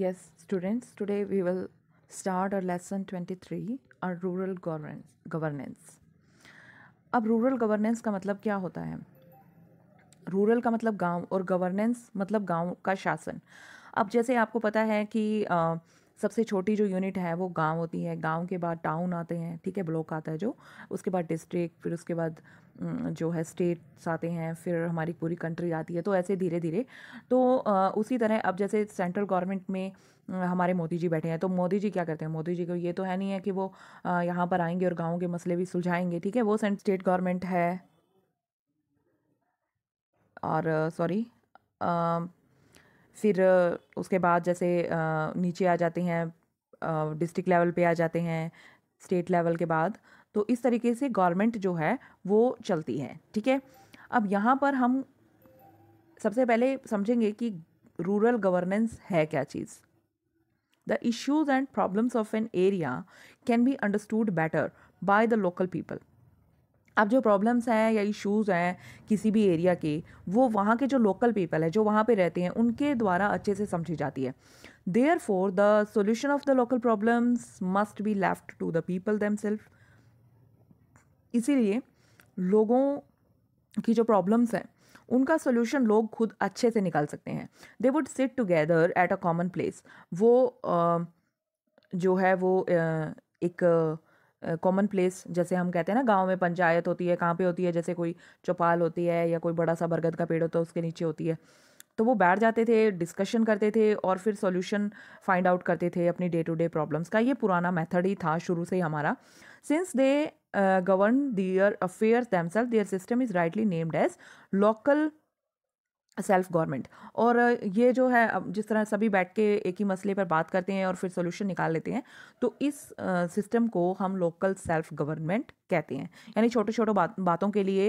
Yes, students, today we will start our lesson 23 on rural governance. अब rural governance का मतलब क्या होता है रूरल का मतलब गांव और गवर्नेंस मतलब गांव का शासन अब जैसे आपको पता है कि आ, सबसे छोटी जो यूनिट है वो गांव होती है गांव के बाद टाउन आते हैं ठीक है ब्लॉक आता है जो उसके बाद डिस्ट्रिक्ट फिर उसके बाद जो है स्टेट्स आते हैं फिर हमारी पूरी कंट्री आती है तो ऐसे धीरे धीरे तो उसी तरह अब जैसे सेंट्रल गवर्नमेंट में हमारे मोदी जी बैठे हैं तो मोदी जी क्या करते हैं मोदी जी को ये तो है नहीं है कि वो यहाँ पर आएंगे और गाँव के मसले भी सुलझाएंगे ठीक है वो स्टेट गवर्नमेंट है और सॉरी फिर उसके बाद जैसे नीचे आ जाते हैं डिस्ट्रिक्ट लेवल पे आ जाते हैं स्टेट लेवल के बाद तो इस तरीके से गवर्नमेंट जो है वो चलती है ठीक है अब यहाँ पर हम सबसे पहले समझेंगे कि रूरल गवर्नेंस है क्या चीज़ the issues and problems of an area can be understood better by the local people अब जो प्रॉब्लम्स हैं या इश्यूज़ हैं किसी भी एरिया के वो वहाँ के जो लोकल पीपल है जो वहाँ पे रहते हैं उनके द्वारा अच्छे से समझी जाती है therefore the solution of the local problems must be left to the people them self इसीलिए लोगों की जो प्रॉब्लम्स हैं उनका सोल्यूशन लोग खुद अच्छे से निकाल सकते हैं they would sit together at a common place वो जो है वो एक कॉमन प्लेस जैसे हम कहते हैं ना गांव में पंचायत होती है कहाँ पे होती है जैसे कोई चौपाल होती है या कोई बड़ा सा बरगद का पेड़ होता है उसके नीचे होती है तो वो बैठ जाते थे डिस्कशन करते थे और फिर सॉल्यूशन फाइंड आउट करते थे अपनी डे टू डे प्रॉब्लम्स का ये पुराना मेथड ही था शुरू से ही हमारा since they govern their affairs themselves their system is rightly named as local self government और ये जो है जिस तरह सभी बैठ के एक ही मसले पर बात करते हैं और फिर सोल्यूशन निकाल लेते हैं तो इस सिस्टम को हम लोकल सेल्फ गवर्नमेंट कहते हैं यानी छोटे छोटे बात बातों के लिए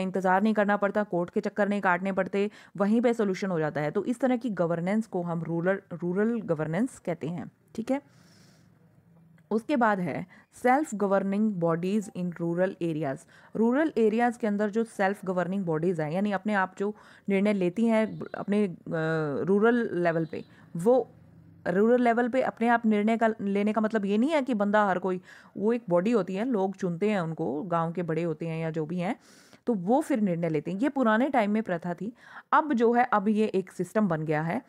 इंतज़ार नहीं करना पड़ता कोर्ट के चक्कर नहीं काटने पड़ते वहीं पे सोल्यूशन हो जाता है तो इस तरह की गवर्नेंस को हम रूरल रूरल गवर्नेंस कहते हैं ठीक है उसके बाद है self governing bodies in rural areas rural areas के अंदर जो सेल्फ गवर्निंग बॉडीज़ हैं यानी अपने आप जो निर्णय लेती हैं अपने रूरल लेवल पे वो रूरल लेवल पे अपने आप निर्णय का लेने का मतलब ये नहीं है कि बंदा हर कोई वो एक बॉडी होती है लोग चुनते हैं उनको गांव के बड़े होते हैं या जो भी हैं तो वो फिर निर्णय लेते हैं ये पुराने टाइम में प्रथा थी अब जो है अब ये एक सिस्टम बन गया है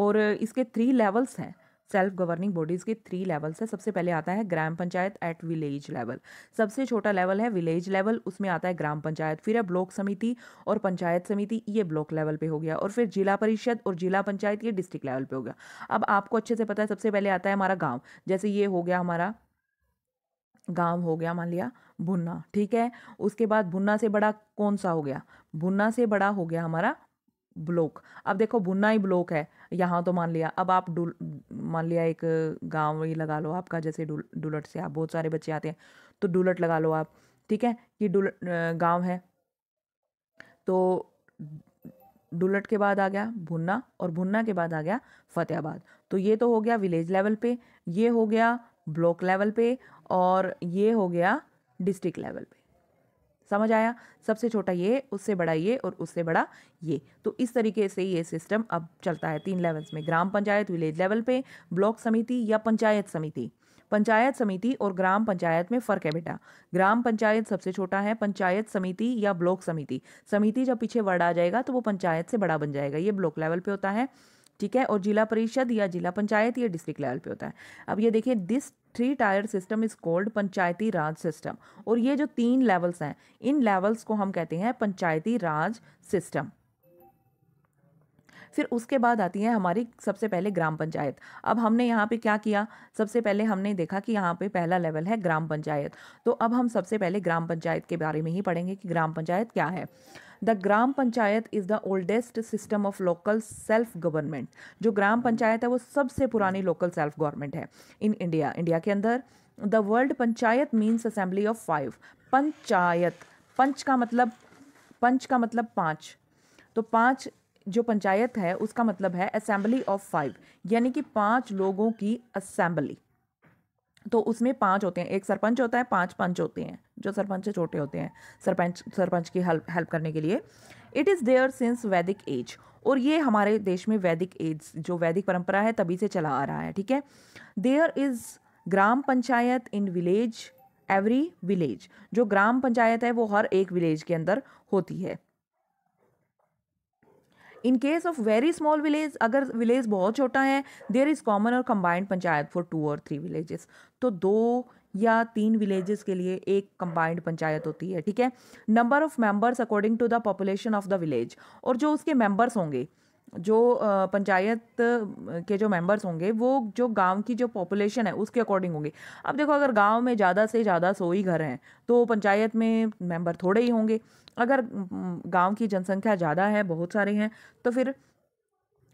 और इसके थ्री लेवल्स हैं सेल्फ गवर्निंग बॉडीज़ के थ्री लेवल्स है सबसे पहले आता है gram panchayat at village level सबसे छोटा लेवल है विलेज लेवल उसमें आता है ग्राम पंचायत फिर है ब्लॉक समिति और पंचायत समिति ये ब्लॉक लेवल पे हो गया और फिर जिला परिषद और जिला पंचायत ये डिस्ट्रिक्ट लेवल पे हो गया अब आपको अच्छे से पता है सबसे पहले आता है हमारा गाँव जैसे ये हो गया हमारा गाँव हो गया मान लिया भुन्ना ठीक है उसके बाद भुन्ना से बड़ा कौन सा हो गया भुन्ना से बड़ा हो गया हमारा ब्लॉक अब देखो बुनना ही ब्लॉक है यहाँ तो मान लिया अब आप डुल मान लिया एक गाँव ही लगा लो आपका जैसे डुल डुलट से आप बहुत सारे बच्चे आते हैं तो डुलट लगा लो आप ठीक है ये डुल गाँव है तो डुलट के बाद आ गया भुन्ना और भुन्ना के बाद आ गया फतेहाबाद तो ये तो हो गया विलेज लेवल पे ये हो गया ब्लॉक लेवल पे और ये हो गया डिस्ट्रिक्ट लेवल पे समझ आया सबसे छोटा ये उससे बड़ा ये और उससे बड़ा ये तो इस तरीके से ये सिस्टम अब चलता है तीन लेवल्स में ग्राम पंचायत विलेज लेवल पे ब्लॉक समिति या पंचायत समिति पंचायत समिति और ग्राम पंचायत में फ़र्क है बेटा ग्राम पंचायत सबसे छोटा है पंचायत समिति या ब्लॉक समिति समिति जब पीछे वर्ड आ जाएगा तो वो पंचायत से बड़ा बन जाएगा ये ब्लॉक लेवल पे होता है ठीक है और जिला परिषद या जिला पंचायत या डिस्ट्रिक्ट लेवल पे होता है अब ये देखिए this three tier system is called panchayati raj system और ये जो तीन लेवल्स हैं इन लेवल्स को हम कहते हैं पंचायती राज सिस्टम फिर उसके बाद आती है हमारी सबसे पहले ग्राम पंचायत अब हमने यहाँ पे क्या किया सबसे पहले हमने देखा कि यहाँ पे पहला लेवल है ग्राम पंचायत तो अब हम सबसे पहले ग्राम पंचायत के बारे में ही पढ़ेंगे कि ग्राम पंचायत क्या है the gram panchayat is the oldest system of local self government जो ग्राम hmm. पंचायत है वो सबसे पुरानी लोकल सेल्फ गवर्नमेंट है इन इंडिया इंडिया के अंदर the word panchayat means assembly of five panchayat panch का मतलब पंच का मतलब पाँच तो पाँच जो पंचायत है उसका मतलब है असेंबली ऑफ फाइव यानी कि पाँच लोगों की असेंबली तो उसमें पांच होते हैं एक सरपंच होता है पांच पंच होते हैं जो सरपंच से छोटे होते हैं सरपंच सरपंच की हेल्प हेल्प करने के लिए it is there since Vedic age और ये हमारे देश में वैदिक एज जो वैदिक परंपरा है तभी से चला आ रहा है ठीक है there is gram panchayat in village every village जो ग्राम पंचायत है वो हर एक विलेज के अंदर होती है in case of very small village अगर विलेज बहुत छोटा है देयर इज़ कॉमन और कंबाइंड पंचायत फॉर टू और थ्री विलेजेस तो दो या तीन विलेजेस के लिए एक कंबाइंड पंचायत होती है ठीक है number of members according to the population of the village और जो उसके मेंबर्स होंगे जो पंचायत के जो मेंबर्स होंगे वो जो गांव की जो पॉपुलेशन है उसके अकॉर्डिंग होंगे अब देखो अगर गांव में ज़्यादा से ज़्यादा सौ ही घर हैं तो पंचायत में मेंबर थोड़े ही होंगे अगर गांव की जनसंख्या ज़्यादा है बहुत सारे हैं तो फिर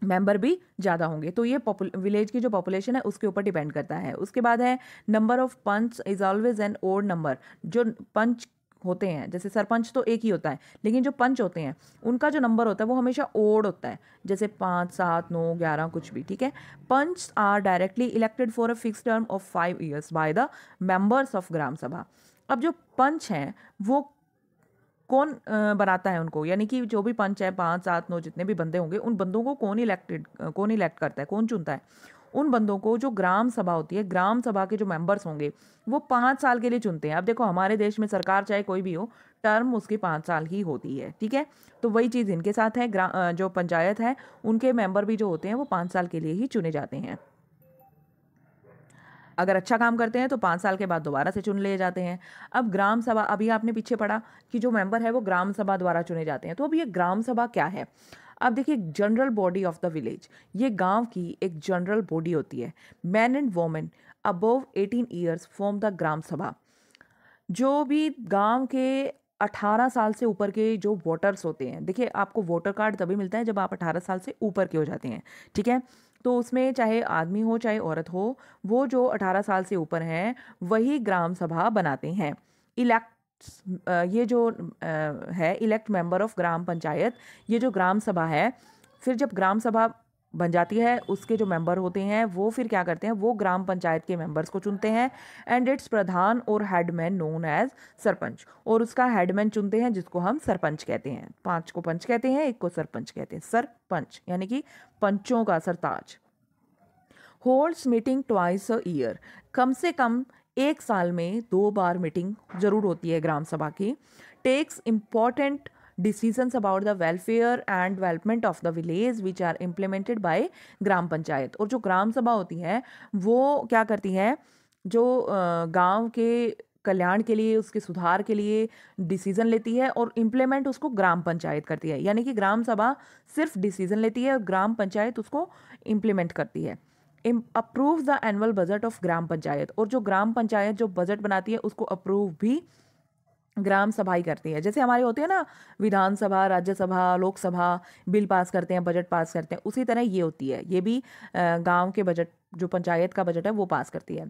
मेंबर भी ज़्यादा होंगे तो ये विलेज की जो पॉपुलेशन है उसके ऊपर डिपेंड करता है उसके बाद है number of panch is always an odd number जो पंच होते हैं जैसे सरपंच तो एक ही होता है लेकिन जो पंच होते हैं उनका जो नंबर होता है वो हमेशा ओड होता है जैसे पाँच सात नौ ग्यारह कुछ भी ठीक है panch are directly elected for a fix term of five years by the members of gram sabha अब जो पंच हैं वो कौन बनाता है उनको यानी कि जो भी पंच है पाँच सात नौ जितने भी बंदे होंगे उन बंदों को कौन इलेक्टेड कौन इलेक्ट करता है कौन चुनता है उन बंदों को जो ग्राम सभा होती है ग्राम सभा के जो मेंबर्स होंगे वो पाँच साल के लिए चुनते हैं अब देखो हमारे देश में सरकार चाहे कोई भी हो टर्म उसकी पाँच साल ही होती है ठीक है तो वही चीज़ इनके साथ है जो पंचायत है उनके मेंबर भी जो होते हैं वो पाँच साल के लिए ही चुने जाते हैं अगर अच्छा काम करते हैं तो पाँच साल के बाद दोबारा से चुन लिए जाते हैं अब ग्राम सभा अभी आपने पीछे पढ़ा कि जो मेंबर है वो ग्राम सभा द्वारा चुने जाते हैं तो अब ये ग्राम सभा क्या है अब देखिए general body of the village ये गांव की एक जनरल बॉडी होती है man and women above eighteen years form the gram sabha जो भी गांव के 18 साल से ऊपर के जो वोटर्स होते हैं देखिए आपको वोटर कार्ड तभी मिलता है जब आप 18 साल से ऊपर के हो जाते हैं ठीक है तो उसमें चाहे आदमी हो चाहे औरत हो वो जो 18 साल से ऊपर हैं वही ग्राम सभा बनाते हैं इलेक्ट ये जो है elect member of gram panchayat ये जो ग्राम सभा है फिर जब ग्राम सभा बन जाती है उसके जो मेंबर होते हैं वो फिर क्या करते हैं वो ग्राम पंचायत के मेंबर्स को चुनते हैं एंड इट्स प्रधान और हेडमैन नोन एज सरपंच और उसका हेडमैन चुनते हैं जिसको हम सरपंच कहते हैं पांच को पंच कहते हैं एक को सरपंच कहते हैं सरपंच यानी कि पंचों का सरताज holds meeting twice a year कम से कम एक साल में दो बार मीटिंग जरूर होती है ग्राम सभा की takes important decisions about the welfare and development of the village which are implemented by gram panchayat और जो ग्राम सभा होती है वो क्या करती है जो गांव के कल्याण के लिए उसके सुधार के लिए डिसीजन लेती है और इम्प्लीमेंट उसको ग्राम पंचायत करती है यानी कि ग्राम सभा सिर्फ डिसीजन लेती है और ग्राम पंचायत उसको इम्प्लीमेंट करती है approve the annual budget of gram panchayat और जो ग्राम पंचायत जो बजट बनाती है उसको अप्रूव भी ग्राम सभा ही करती है जैसे हमारे होते हैं ना विधानसभा राज्यसभा लोकसभा बिल पास करते हैं बजट पास करते हैं उसी तरह ये होती है ये भी गांव के बजट जो पंचायत का बजट है वो पास करती है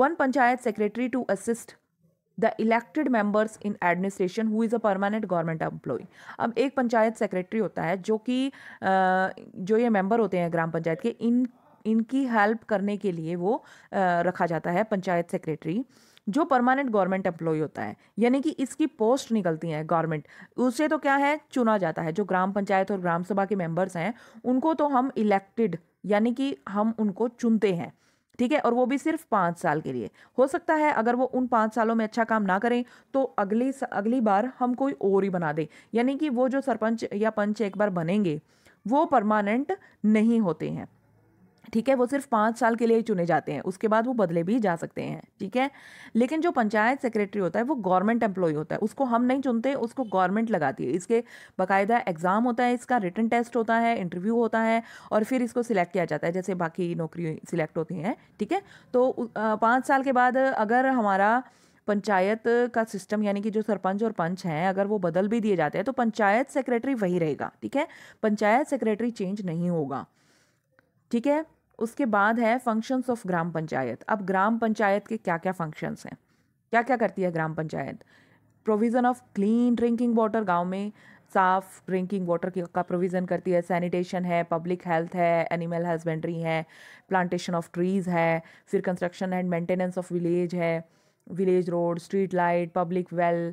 one panchayat secretary to assist the elected members in administration who is a permanent government employ अब एक पंचायत सेक्रेटरी होता है जो कि जो ये मेंबर होते हैं ग्राम पंचायत के इन इनकी हेल्प करने के लिए वो रखा जाता है पंचायत सेक्रेटरी जो परमानेंट गवर्नमेंट एम्प्लॉय होता है यानी कि इसकी पोस्ट निकलती है गवर्नमेंट उसे तो क्या है चुना जाता है जो ग्राम पंचायत और ग्राम सभा के मेंबर्स हैं उनको तो हम इलेक्टेड यानी कि हम उनको चुनते हैं ठीक है और वो भी सिर्फ पाँच साल के लिए हो सकता है अगर वो उन पाँच सालों में अच्छा काम ना करें तो अगली अगली बार हम कोई और ही बना दें यानी कि वो जो सरपंच या पंच एक बार बनेंगे वो परमानेंट नहीं होते हैं ठीक है वो सिर्फ पाँच साल के लिए ही चुने जाते हैं उसके बाद वो बदले भी जा सकते हैं ठीक है लेकिन जो पंचायत सेक्रेटरी होता है वो गवर्नमेंट एम्प्लॉय होता है उसको हम नहीं चुनते उसको गवर्नमेंट लगाती है इसके बाकायदा एग्ज़ाम होता है इसका रिटर्न टेस्ट होता है इंटरव्यू होता है और फिर इसको सिलेक्ट किया जाता है जैसे बाकी नौकरी सिलेक्ट होती हैं ठीक है तो पाँच साल के बाद अगर हमारा पंचायत का सिस्टम यानी कि जो सरपंच और पंच हैं अगर वो बदल भी दिए जाते हैं तो पंचायत सेक्रेटरी वही रहेगा ठीक है पंचायत सेक्रेटरी चेंज नहीं होगा ठीक है उसके बाद है फंक्शंस ऑफ ग्राम पंचायत अब ग्राम पंचायत के क्या क्या फंक्शंस हैं क्या क्या करती है gram panchayat provision of clean drinking water गांव में साफ़ ड्रिंकिंग वाटर का प्रोविज़न करती है सैनिटेशन है पब्लिक हेल्थ है एनिमल हस्बेंड्री है प्लांटेशन ऑफ ट्रीज़ है फिर construction and maintenance of village है village road street light public well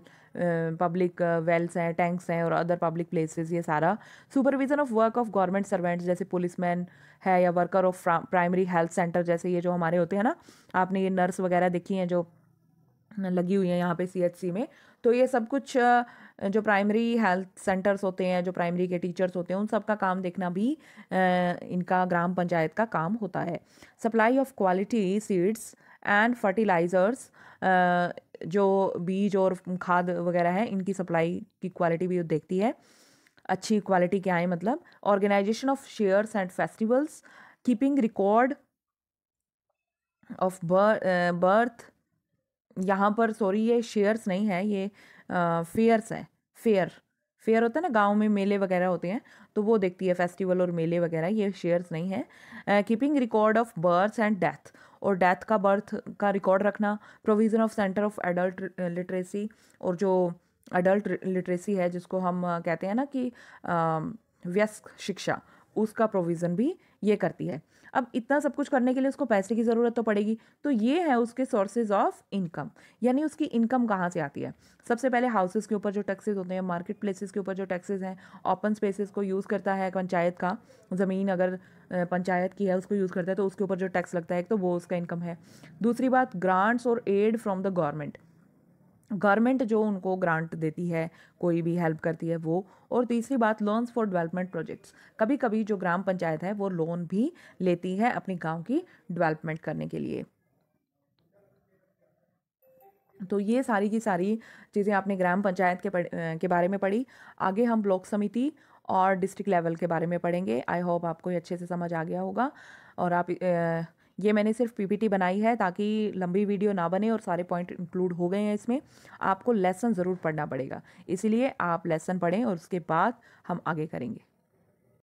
public wells हैं टैंक्स हैं और अदर पब्लिक प्लेसेस ये सारा supervision of work of government servants जैसे पुलिसमैन है या worker of primary health centre जैसे ये जो हमारे होते हैं ना आपने ये नर्स वगैरह देखी हैं जो लगी हुई हैं यहाँ पे सी में तो ये सब कुछ जो प्राइमरी हेल्थ सेंटर्स होते हैं जो प्राइमरी के टीचर्स होते हैं उन सब का काम देखना भी इनका ग्राम पंचायत का काम होता है supply of quality seeds and fertilizers uh, जो बीज और खाद वगैरह है इनकी सप्लाई की क्वालिटी भी देखती है अच्छी क्वालिटी के है मतलब organisation of shares and festivals keeping record of birth यहाँ पर सॉरी ये शेयर्स नहीं है ये फेयर्स है फेयर फेयर होता है ना गांव में मेले वगैरह होते हैं तो वो देखती है फेस्टिवल और मेले वगैरह ये शेयर्स नहीं है keeping record of birth and death और डेथ का बर्थ का रिकॉर्ड रखना provision of centre of adult literacy और जो एडल्ट लिटरेसी है जिसको हम कहते हैं ना कि व्यस्क शिक्षा उसका प्रोविज़न भी ये करती है अब इतना सब कुछ करने के लिए उसको पैसे की ज़रूरत तो पड़ेगी तो ये है उसके सोर्सेज ऑफ इनकम यानी उसकी इनकम कहाँ से आती है सबसे पहले हाउसेज़ के ऊपर जो टैक्सेस होते हैं मार्केट प्लेसेस के ऊपर जो टैक्सेस हैं ओपन स्पेसेस को यूज़ करता है पंचायत का ज़मीन अगर पंचायत की है उसको यूज़ करता है तो उसके ऊपर जो टैक्स लगता है एक तो वो उसका इनकम है दूसरी बात ग्रांट्स और aid from the government government जो उनको ग्रांट देती है कोई भी हेल्प करती है वो और तीसरी बात लोन्स फॉर डेवलपमेंट प्रोजेक्ट्स कभी कभी जो ग्राम पंचायत है वो लोन भी लेती है अपने गांव की डेवलपमेंट करने के लिए तो ये सारी की सारी चीज़ें आपने ग्राम पंचायत के के बारे में पढ़ी आगे हम ब्लॉक समिति और डिस्ट्रिक्ट लेवल के बारे में पढ़ेंगे आई होप आपको ये अच्छे से समझ आ गया होगा और आप ए, ये मैंने सिर्फ पीपीटी बनाई है ताकि लंबी वीडियो ना बने और सारे पॉइंट इंक्लूड हो गए हैं इसमें आपको लेसन ज़रूर पढ़ना पड़ेगा इसीलिए आप लेसन पढ़ें और उसके बाद हम आगे करेंगे